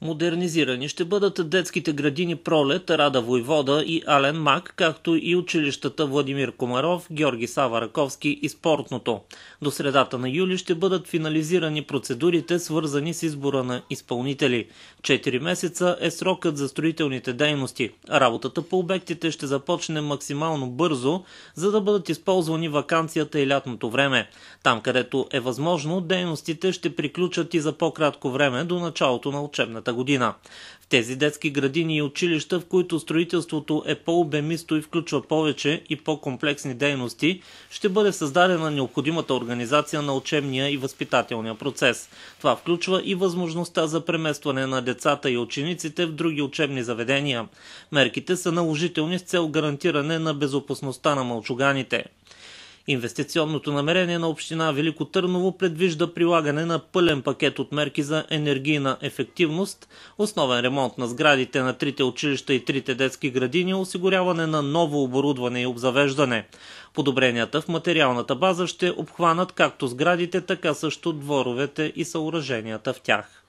Модернизирани ще бъдат детските градини Пролет, Рада Войвода и Ален Мак, както и училищата Владимир Комаров, Георги Сава Раковски и спортното. До средата на юли ще бъдат финализирани процедурите, свързани с избора на изпълнители. Четири месеца е срокът за строителните дейности. Работата по обектите ще започне максимално бързо, за да бъдат използвани вакансията и лятното време. Там, където е възможно, дейностите ще приключат и за по-кратко време до началото на учебната миналата година. В тези детски градини и училища, в които строителството е по-обемисто и включва повече и по-комплексни дейности, ще бъде създадена необходимата организация на учебния и възпитателния процес. Това включва и възможността за преместване на децата и учениците в други учебни заведения. Мерките са наложителни с цел гарантиране на безопасността на мълчуганите. Инвестиционното намерение на община Велико Търново предвижда прилагане на пълен пакет от мерки за енергийна ефективност, основен ремонт на сградите на трите училища и трите детски градини, осигуряване на ново оборудване и обзавеждане. Подобренията в материалната база ще обхванат както сградите, така също дворовете и съоръженията в тях.